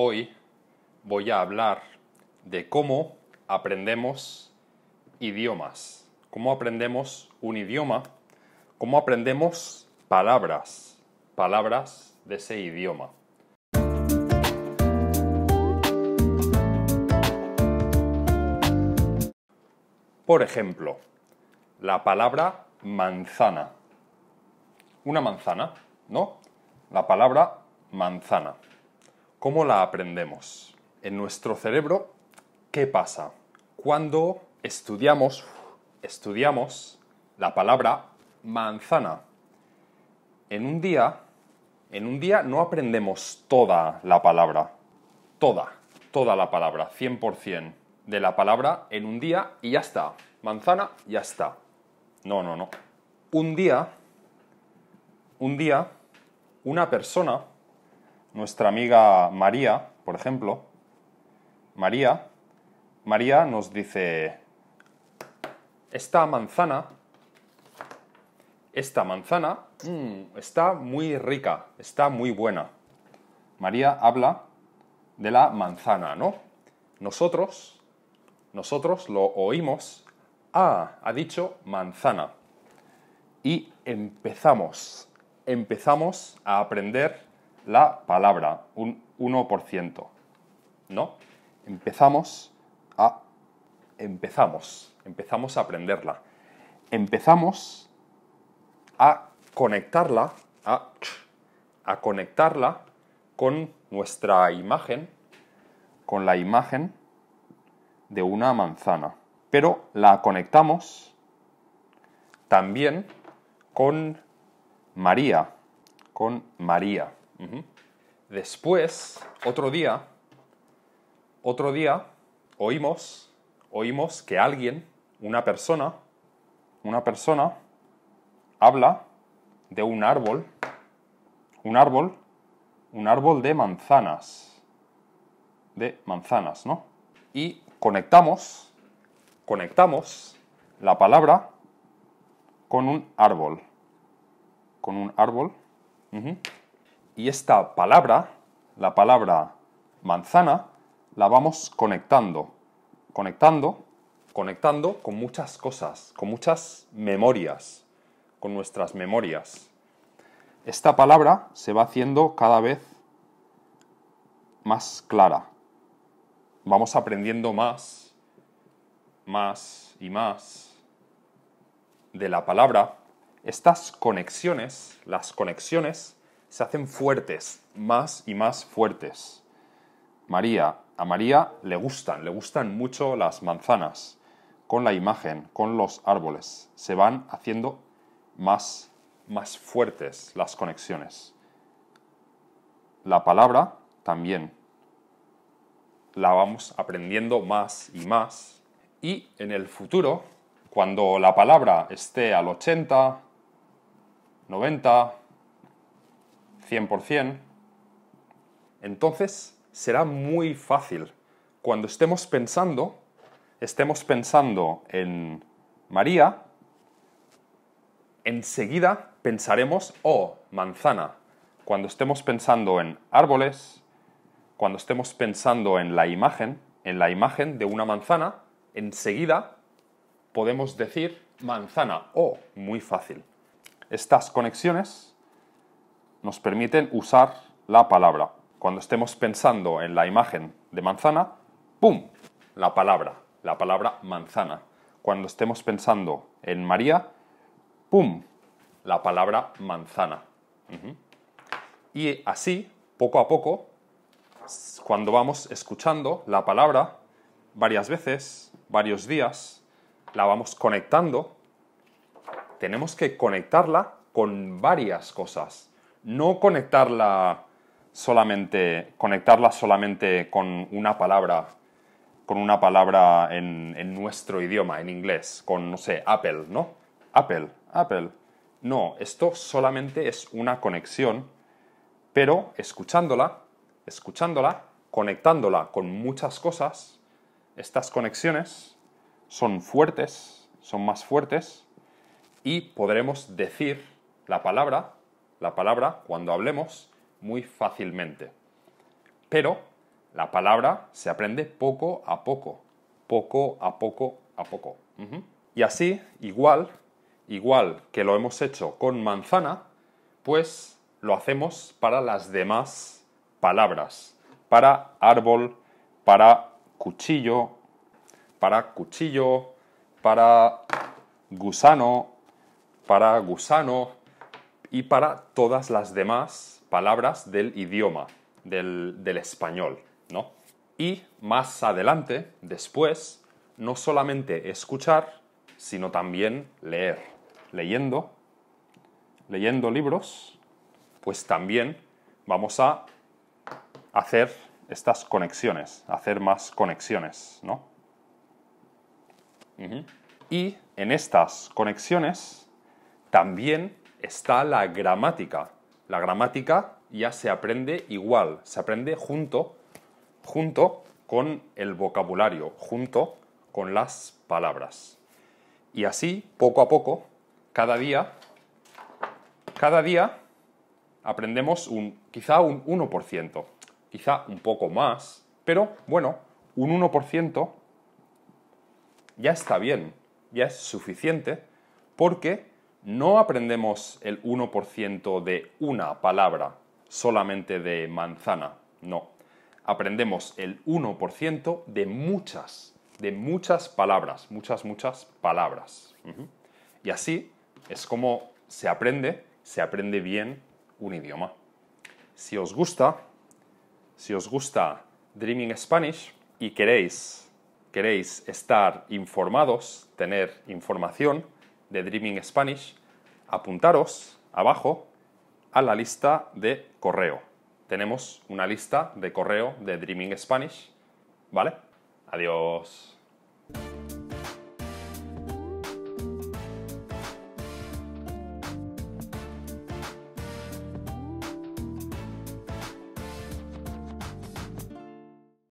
Hoy voy a hablar de cómo aprendemos idiomas, cómo aprendemos un idioma, cómo aprendemos palabras, palabras de ese idioma. Por ejemplo, la palabra manzana. Una manzana, ¿no? La palabra manzana. ¿Cómo la aprendemos? En nuestro cerebro, ¿qué pasa? Cuando estudiamos, estudiamos la palabra manzana. En un día, en un día no aprendemos toda la palabra. Toda, toda la palabra, 100% de la palabra en un día y ya está. Manzana, ya está. No, no, no. Un día, un día, una persona nuestra amiga María, por ejemplo, María, María nos dice, esta manzana, esta manzana mm, está muy rica, está muy buena. María habla de la manzana, ¿no? Nosotros, nosotros lo oímos, ah, ha dicho manzana. Y empezamos, empezamos a aprender la palabra, un 1%. ¿No? Empezamos a. Empezamos. Empezamos a aprenderla. Empezamos a conectarla, a, a conectarla con nuestra imagen, con la imagen de una manzana. Pero la conectamos también con María, con María. Después, otro día, otro día, oímos, oímos que alguien, una persona, una persona, habla de un árbol, un árbol, un árbol de manzanas, de manzanas, ¿no? Y conectamos, conectamos la palabra con un árbol, con un árbol y esta palabra, la palabra manzana, la vamos conectando, conectando, conectando con muchas cosas, con muchas memorias, con nuestras memorias. Esta palabra se va haciendo cada vez más clara. Vamos aprendiendo más, más y más de la palabra. Estas conexiones, las conexiones, se hacen fuertes, más y más fuertes. María, a María le gustan, le gustan mucho las manzanas, con la imagen, con los árboles. Se van haciendo más, más fuertes las conexiones. La palabra también la vamos aprendiendo más y más. Y en el futuro, cuando la palabra esté al 80, 90, 100%, entonces será muy fácil. Cuando estemos pensando, estemos pensando en María, enseguida pensaremos, oh, manzana. Cuando estemos pensando en árboles, cuando estemos pensando en la imagen, en la imagen de una manzana, enseguida podemos decir manzana, o oh, muy fácil. Estas conexiones nos permiten usar la palabra. Cuando estemos pensando en la imagen de manzana, ¡pum! La palabra, la palabra manzana. Cuando estemos pensando en María, ¡pum! La palabra manzana. Y así, poco a poco, cuando vamos escuchando la palabra varias veces, varios días, la vamos conectando, tenemos que conectarla con varias cosas no conectarla solamente, conectarla solamente con una palabra, con una palabra en, en nuestro idioma, en inglés, con, no sé, Apple, ¿no? Apple, Apple. No, esto solamente es una conexión, pero escuchándola, escuchándola, conectándola con muchas cosas, estas conexiones son fuertes, son más fuertes, y podremos decir la palabra la palabra cuando hablemos muy fácilmente. Pero la palabra se aprende poco a poco, poco a poco a poco. Y así, igual, igual que lo hemos hecho con manzana, pues lo hacemos para las demás palabras, para árbol, para cuchillo, para cuchillo, para gusano, para gusano, y para todas las demás palabras del idioma, del, español, ¿no? Y más adelante, después, no solamente escuchar, sino también leer. Leyendo, leyendo libros, pues también vamos a hacer estas conexiones, hacer más conexiones, ¿no? Y en estas conexiones también está la gramática. La gramática ya se aprende igual, se aprende junto, junto con el vocabulario, junto con las palabras. Y así, poco a poco, cada día, cada día aprendemos un, quizá un 1%, quizá un poco más, pero bueno, un 1% ya está bien, ya es suficiente, porque no aprendemos el 1% de una palabra, solamente de manzana, no. Aprendemos el 1% de muchas, de muchas palabras, muchas, muchas palabras. Y así es como se aprende, se aprende bien un idioma. Si os gusta, si os gusta Dreaming Spanish y queréis, queréis estar informados, tener información, de Dreaming Spanish, apuntaros abajo a la lista de correo. Tenemos una lista de correo de Dreaming Spanish, ¿vale? Adiós.